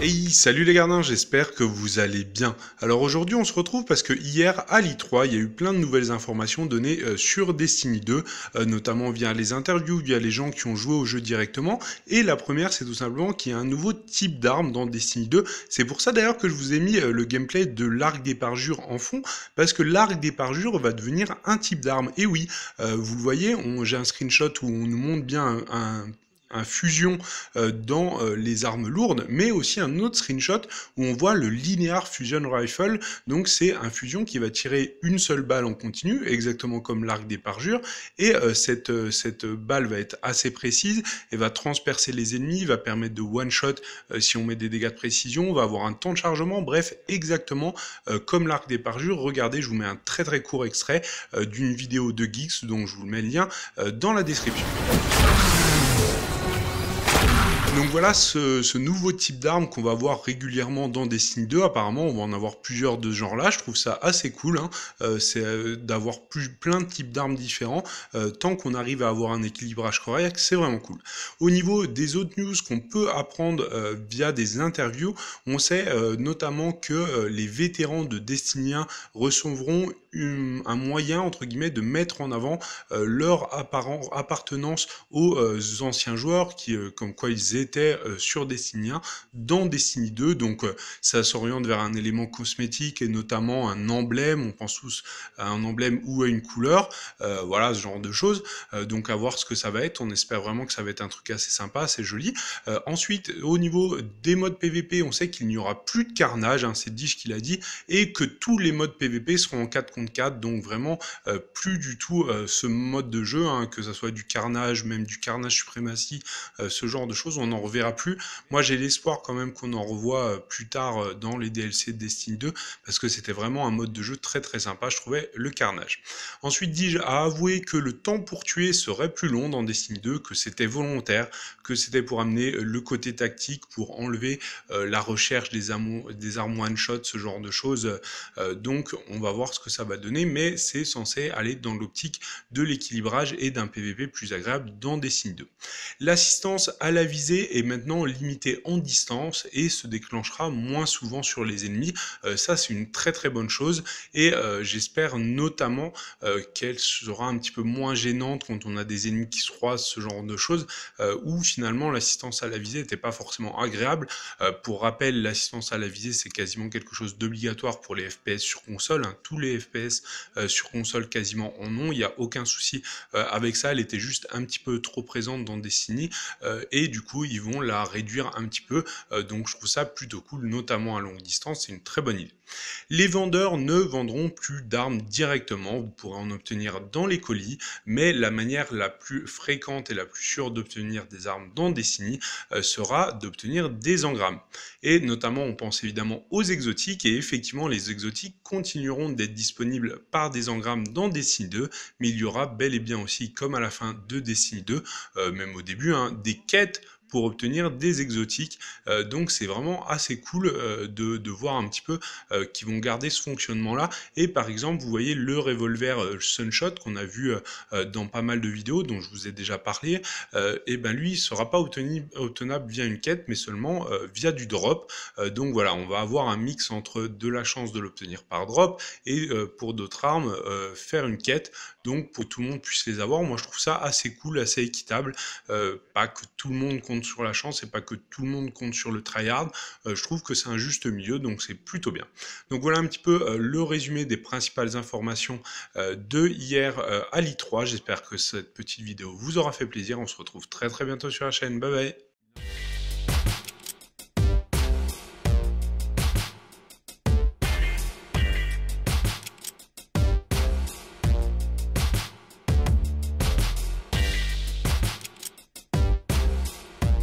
Hey, salut les gardiens, j'espère que vous allez bien. Alors aujourd'hui on se retrouve parce que hier à l'I3 il y a eu plein de nouvelles informations données euh, sur Destiny 2, euh, notamment via les interviews, via les gens qui ont joué au jeu directement. Et la première c'est tout simplement qu'il y a un nouveau type d'arme dans Destiny 2. C'est pour ça d'ailleurs que je vous ai mis euh, le gameplay de l'arc des parjures en fond, parce que l'arc des parjures va devenir un type d'arme. Et oui, vous le voyez, j'ai un screenshot où on nous montre bien un un fusion euh, dans euh, les armes lourdes, mais aussi un autre screenshot où on voit le linear fusion rifle. Donc c'est un fusion qui va tirer une seule balle en continu, exactement comme l'arc des parjures, et euh, cette, cette balle va être assez précise et va transpercer les ennemis, va permettre de one shot si on met des dégâts de précision, on va avoir un temps de chargement, bref, exactement comme l'arc des parjures. Regardez, je vous mets un très très court extrait d'une vidéo de Geeks dont je vous mets le lien dans la description. Donc voilà ce, nouveau type d'arme qu'on va voir régulièrement dans Destiny 2. Apparemment, on va en avoir plusieurs de ce genre-là. Je trouve ça assez cool. Hein. Euh, c'est euh, d'avoir plus, plein de types d'armes différents. Euh, tant qu'on arrive à avoir un équilibrage correct, c'est vraiment cool. Au niveau des autres news qu'on peut apprendre via des interviews, on sait notamment que les vétérans de Destiny 1 recevront un moyen, entre guillemets, de mettre en avant euh, leur leur appartenance aux euh, anciens joueurs, qui, euh, comme quoi ils étaient sur Destiny 1, dans Destiny 2. Donc ça s'oriente vers un élément cosmétique et notamment un emblème. On pense tous à un emblème ou à une couleur. voilà, ce genre de choses. donc à voir ce que ça va être. On espère vraiment que ça va être un truc assez sympa, assez joli. ensuite, au niveau des modes PVP, on sait qu'il n'y aura plus de carnage. Hein, c'est Dish qui l'a dit. Et que tous les modes PVP seront en 4 donc vraiment euh, plus du tout euh, ce mode de jeu, hein, que ça soit du carnage, même du carnage suprématie, euh, ce genre de choses, on n'en reverra plus. Moi j'ai l'espoir quand même qu'on en revoit plus tard dans les DLC de Destiny 2, parce que c'était vraiment un mode de jeu très très sympa, je trouvais, le carnage. Ensuite dis-je à avouer que le temps pour tuer serait plus long dans Destiny 2, que c'était volontaire, que c'était pour amener le côté tactique, pour enlever la recherche des, des armes one-shot, ce genre de choses. donc on va voir ce que ça va va donner, mais c'est censé aller dans l'optique de l'équilibrage et d'un PVP plus agréable dans Destiny 2. L'assistance à la visée est maintenant limitée en distance et se déclenchera moins souvent sur les ennemis. Euh, ça, c'est une très très bonne chose et euh, j'espère notamment euh, qu'elle sera un petit peu moins gênante quand on a des ennemis qui se croisent, ce genre de choses, où finalement l'assistance à la visée n'était pas forcément agréable. pour rappel, l'assistance à la visée, c'est quasiment quelque chose d'obligatoire pour les FPS sur console. Hein. Tous les FPS euh, sur console quasiment en non Il n'y a aucun souci euh, avec ça. Elle était juste un petit peu trop présente dans Destiny euh, et du coup ils vont la réduire un petit peu. donc je trouve ça plutôt cool, notamment à longue distance. C'est une très bonne idée. Les vendeurs ne vendront plus d'armes directement. Vous pourrez en obtenir dans les colis, mais la manière la plus fréquente et la plus sûre d'obtenir des armes dans Destiny sera d'obtenir des engrammes. Et notamment, on pense évidemment aux exotiques et effectivement, les exotiques continueront d'être disponibles par des engrammes dans Destiny 2, mais il y aura bel et bien aussi, comme à la fin de Destiny 2, euh, même au début, hein, des quêtes pour obtenir des exotiques. Euh, donc c'est vraiment assez cool euh, de, voir un petit peu euh, qui vont garder ce fonctionnement-là. Et par exemple, vous voyez le revolver Sunshot qu'on a vu dans pas mal de vidéos dont je vous ai déjà parlé. et ben lui, il sera pas obtenable via une quête, mais seulement via du drop. donc voilà, on va avoir un mix entre de la chance de l'obtenir par drop et pour d'autres armes faire une quête. Donc pour tout le monde puisse les avoir, moi je trouve ça assez cool, assez équitable. pas que tout le monde compte sur la chance et pas que tout le monde compte sur le tryhard. Euh, je trouve que c'est un juste milieu, donc c'est plutôt bien. Donc voilà un petit peu euh, le résumé des principales informations euh, de hier à l'I3. J'espère que cette petite vidéo vous aura fait plaisir. On se retrouve très très bientôt sur la chaîne. Bye bye